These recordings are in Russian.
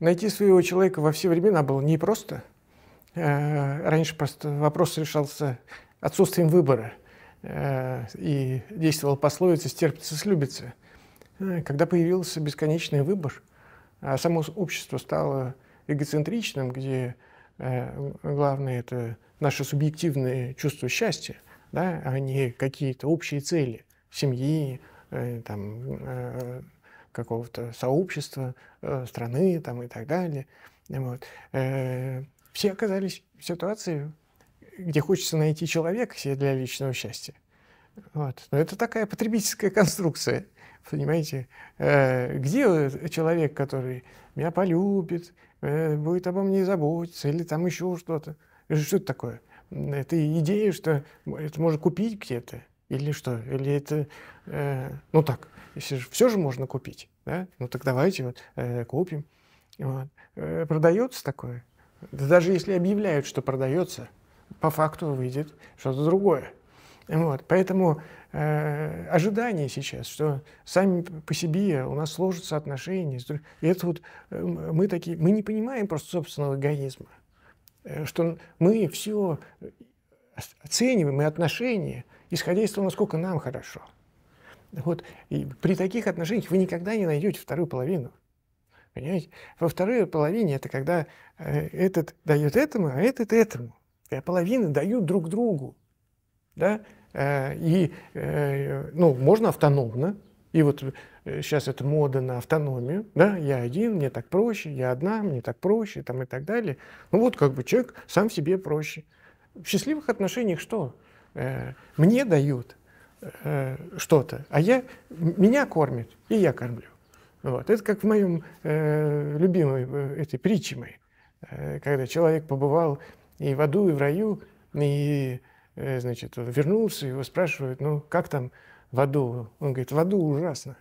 найти своего человека во все времена было непросто. Э, раньше просто вопрос решался отсутствием выбора. Э, и действовала пословица «стерпится, слюбится». Э, когда появился бесконечный выбор, а само общество стало эгоцентричным, где главное – это наше субъективное чувство счастья, да, а не какие-то общие цели семьи, там, какого-то сообщества, э, страны там, и так далее. Вот. Э, все оказались в ситуации, где хочется найти человека себе для личного счастья. Вот. Но это такая потребительская конструкция, понимаете? Э, где человек, который меня полюбит, будет обо мне заботиться, или там еще что-то? Что это такое? Это идея, что это можно купить где-то. Или что? Или это, э, ну так, если же все же можно купить, да? Ну так давайте вот э, купим. Вот. Э, продается такое? Да даже если объявляют, что продается, по факту выйдет что-то другое. Вот. Поэтому э, ожидание сейчас, что сами по себе у нас сложатся отношения. И это вот э, мы такие, мы не понимаем просто собственного эгоизма. Э, что мы все оцениваем и отношения – исходя из того, насколько нам хорошо. Вот и при таких отношениях вы никогда не найдете вторую половину. Понимаете? Во второй половине это когда э, этот дает этому, а этот этому. И а половины дают друг другу. Да? Э, и э, ну, можно автономно. И вот сейчас это мода на автономию. Да? Я один, мне так проще, я одна, мне так проще там, и так далее. Ну вот как бы человек сам себе проще. В счастливых отношениях что? Э, мне дают э, что-то, а я, меня кормят, и я кормлю. Вот. Это как в моем э, любимой э, этой притче моей, э, когда человек побывал и в аду, и в раю, и, э, значит, он вернулся, его спрашивают, ну, как там в аду? Он говорит, в аду ужасно.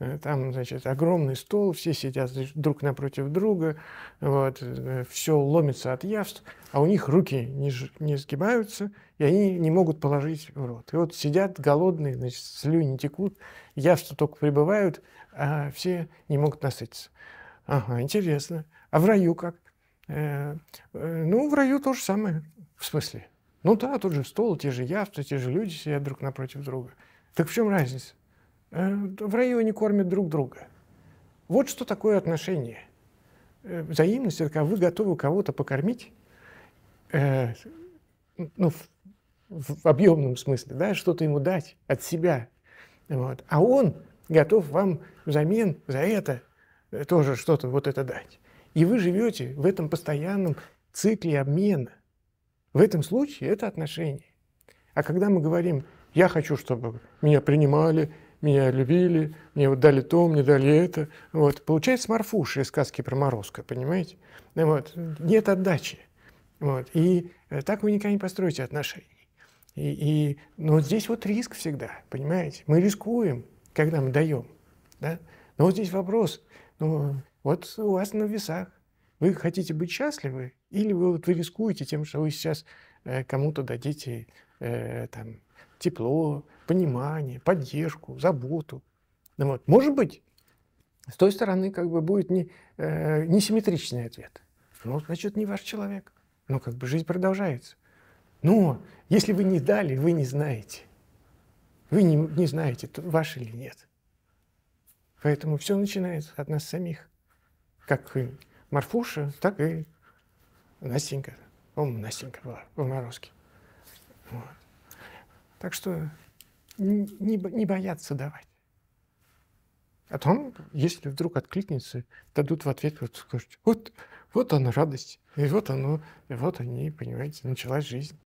Э, там, значит, огромный стол, все сидят друг напротив друга, вот, э, все ломится от явств, а у них руки не, не сгибаются, и они не могут положить в рот. И вот сидят голодные, значит, слюни текут, явства только прибывают, а все не могут насытиться. Ага, интересно. А в раю как? Э, э, ну, в раю то же самое. В смысле? Ну да, тот же стол, те же явства, те же люди сидят друг напротив друга. Так в чем разница? Э, в районе кормят друг друга. Вот что такое отношение. Э, взаимность – это когда вы готовы кого-то покормить, э, ну, в, в объемном смысле, да, что-то ему дать от себя. Вот. А он готов вам взамен за это э, тоже что-то вот это дать. И вы живете в этом постоянном цикле обмена. В этом случае это отношения. А когда мы говорим, я хочу, чтобы меня принимали, меня любили, мне вот дали то, мне дали это. Вот. Получается Марфуша из сказки про Морозко, понимаете? Вот. Нет отдачи. Вот. И э, так вы никогда не построите отношений. И, и, но ну, здесь вот риск всегда, понимаете? Мы рискуем, когда мы даем. Да? Но вот здесь вопрос. Ну, вот у вас на весах. Вы хотите быть счастливы, или вы, вот, вы рискуете тем, что вы сейчас э, кому-то дадите э, там, тепло, понимание, поддержку, заботу. Ну, вот. Может быть, с той стороны как бы будет не, э, несимметричный ответ. Ну, значит, не ваш человек. но как бы жизнь продолжается. Но если вы не дали, вы не знаете. Вы не, не знаете, ваш или нет. Поэтому все начинается от нас самих. Как и Марфуша, так и Настенька. Он Настенька была в Морозке. Вот. Так что не, не боятся давать. А там, если вдруг откликнется, дадут в ответ, вот скажут, вот, вот она радость, и вот оно, и вот они, понимаете, началась жизнь.